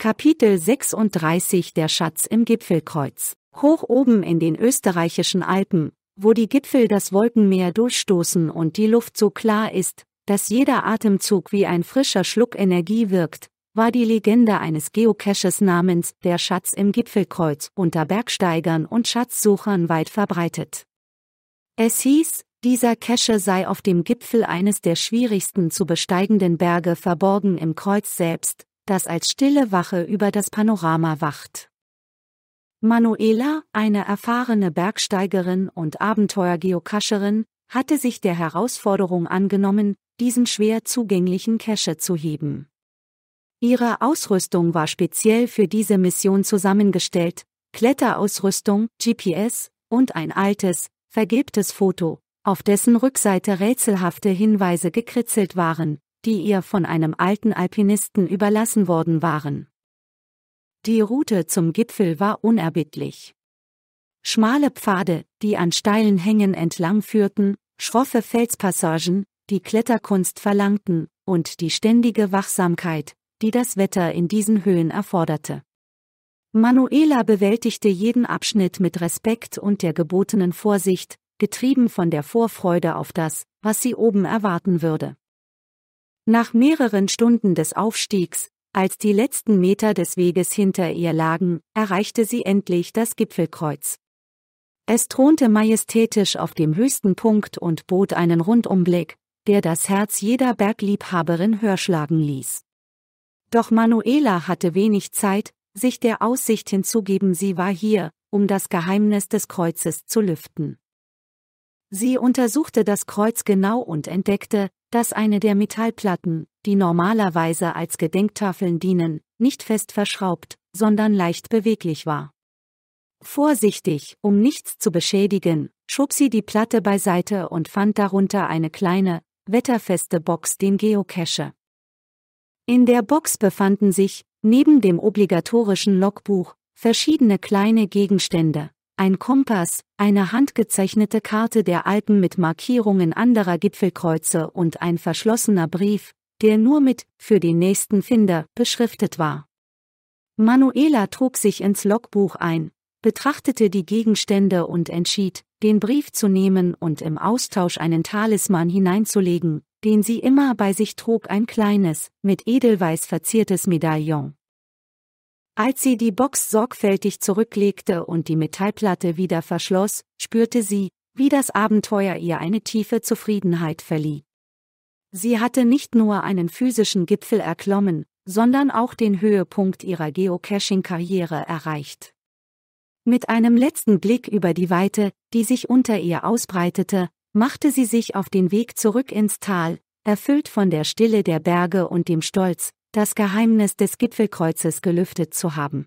Kapitel 36 Der Schatz im Gipfelkreuz. Hoch oben in den österreichischen Alpen, wo die Gipfel das Wolkenmeer durchstoßen und die Luft so klar ist, dass jeder Atemzug wie ein frischer Schluck Energie wirkt, war die Legende eines Geocaches namens Der Schatz im Gipfelkreuz unter Bergsteigern und Schatzsuchern weit verbreitet. Es hieß, dieser Cache sei auf dem Gipfel eines der schwierigsten zu besteigenden Berge verborgen im Kreuz selbst, das als stille Wache über das Panorama wacht. Manuela, eine erfahrene Bergsteigerin und Abenteuergeokascherin, hatte sich der Herausforderung angenommen, diesen schwer zugänglichen Cache zu heben. Ihre Ausrüstung war speziell für diese Mission zusammengestellt, Kletterausrüstung, GPS und ein altes, vergilbtes Foto, auf dessen Rückseite rätselhafte Hinweise gekritzelt waren, die ihr von einem alten Alpinisten überlassen worden waren. Die Route zum Gipfel war unerbittlich. Schmale Pfade, die an steilen Hängen entlang führten, schroffe Felspassagen, die Kletterkunst verlangten, und die ständige Wachsamkeit, die das Wetter in diesen Höhen erforderte. Manuela bewältigte jeden Abschnitt mit Respekt und der gebotenen Vorsicht, getrieben von der Vorfreude auf das, was sie oben erwarten würde. Nach mehreren Stunden des Aufstiegs, als die letzten Meter des Weges hinter ihr lagen, erreichte sie endlich das Gipfelkreuz. Es thronte majestätisch auf dem höchsten Punkt und bot einen Rundumblick, der das Herz jeder Bergliebhaberin hörschlagen ließ. Doch Manuela hatte wenig Zeit, sich der Aussicht hinzugeben, sie war hier, um das Geheimnis des Kreuzes zu lüften. Sie untersuchte das Kreuz genau und entdeckte, dass eine der Metallplatten, die normalerweise als Gedenktafeln dienen, nicht fest verschraubt, sondern leicht beweglich war. Vorsichtig, um nichts zu beschädigen, schob sie die Platte beiseite und fand darunter eine kleine, wetterfeste Box den Geocache. In der Box befanden sich, neben dem obligatorischen Logbuch, verschiedene kleine Gegenstände, ein Kompass, eine handgezeichnete Karte der Alpen mit Markierungen anderer Gipfelkreuze und ein verschlossener Brief, der nur mit für den nächsten Finder beschriftet war. Manuela trug sich ins Logbuch ein, betrachtete die Gegenstände und entschied, den Brief zu nehmen und im Austausch einen Talisman hineinzulegen, den sie immer bei sich trug ein kleines, mit Edelweiß verziertes Medaillon. Als sie die Box sorgfältig zurücklegte und die Metallplatte wieder verschloss, spürte sie, wie das Abenteuer ihr eine tiefe Zufriedenheit verlieh. Sie hatte nicht nur einen physischen Gipfel erklommen, sondern auch den Höhepunkt ihrer Geocaching-Karriere erreicht. Mit einem letzten Blick über die Weite, die sich unter ihr ausbreitete, machte sie sich auf den Weg zurück ins Tal, erfüllt von der Stille der Berge und dem Stolz, das Geheimnis des Gipfelkreuzes gelüftet zu haben.